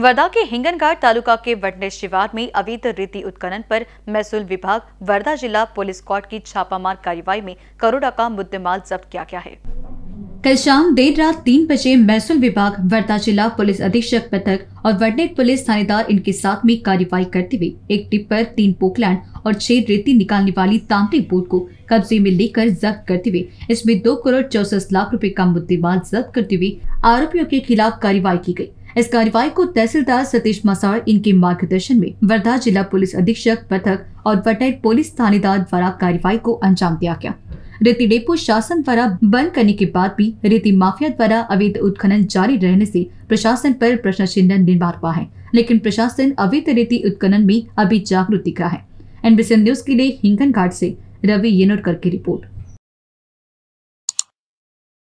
वर्धा के हिंगनघाट तालुका के वटनेशिवार में अवैध रेती उत्खनन पर महसूल विभाग वर्धा जिला पुलिस स्क्वाड की छापामार कार्रवाई में करोड़ा का मुद्देमाल जब्त किया गया है कल शाम देर रात तीन बजे महसूल विभाग वर्धा जिला पुलिस अधीक्षक पथक और वर्नेट पुलिस थानेदार इनके साथ में कार्रवाई करते हुए एक टिप्पर तीन पोकलैंड और छह रेती निकालने वाली तांत्रिक बोट को कब्जे में लेकर जब्त करते हुए इसमें दो करोड़ चौसठ लाख रुपए का मुद्देमाल जब्त करते हुए आरोपियों के खिलाफ कार्रवाई की गयी इस कार्रवाई को तहसीलदार सतीश मसाड़ इनके मार्गदर्शन में वर्धा जिला पुलिस अधीक्षक पथक और वटैक पुलिस थानेदार द्वारा कार्रवाई को अंजाम दिया गया रेती डेपो शासन द्वारा बंद करने के बाद भी रेती माफिया द्वारा अवैध उत्खनन जारी रहने से प्रशासन पर प्रश्न चिन्ह निर्माण हुआ है लेकिन प्रशासन अवैध रेती उत्खनन में अभी जागरूक दिख रहा है एनबीसी न्यूज के लिए हिंगन घाट ऐसी रवि येनोरकर की रिपोर्ट